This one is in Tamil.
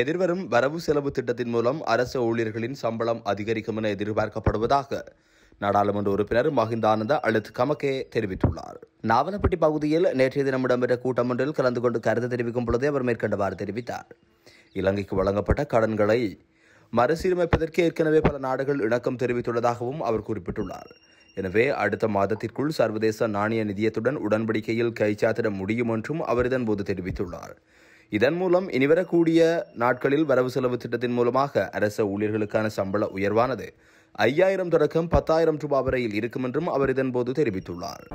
எதிர்வரும் வரவு செலவு திட்டத்தின் மூலம் அரசு ஊழியர்களின் சம்பளம் அதிகரிக்கும் என எதிர்பார்க்கப்படுவதாக நாடாளுமன்ற உறுப்பினர் மஹிந்தானந்த அழுத் கமக்கே தெரிவித்துள்ளார் நாவலப்பட்டி பகுதியில் நேற்றைய தினம் இடம்பெற்ற கூட்டம் ஒன்றில் கலந்து கொண்டு கருத்து தெரிவிக்கும் பொழுதே அவர் மேற்கண்டவாறு தெரிவித்தார் இலங்கைக்கு வழங்கப்பட்ட கடன்களை மறுசீரமைப்பதற்கு ஏற்கனவே பல நாடுகள் இணக்கம் தெரிவித்துள்ளதாகவும் அவர் குறிப்பிட்டுள்ளார் எனவே அடுத்த மாதத்திற்குள் சர்வதேச நாணய நிதியத்துடன் உடன்படிக்கையில் கைச்சாத்திட முடியும் என்றும் அவர் இதன்போது தெரிவித்துள்ளார் இதன் மூலம் இனிவரக்கூடிய நாட்களில் வரவு செலவு திட்டத்தின் மூலமாக அரச ஊழியர்களுக்கான சம்பள உயர்வானது ஐயாயிரம் தொடக்கம் பத்தாயிரம் ரூபாய் வரையில் இருக்கும் என்றும் அவர் இதன்போது தெரிவித்துள்ளார்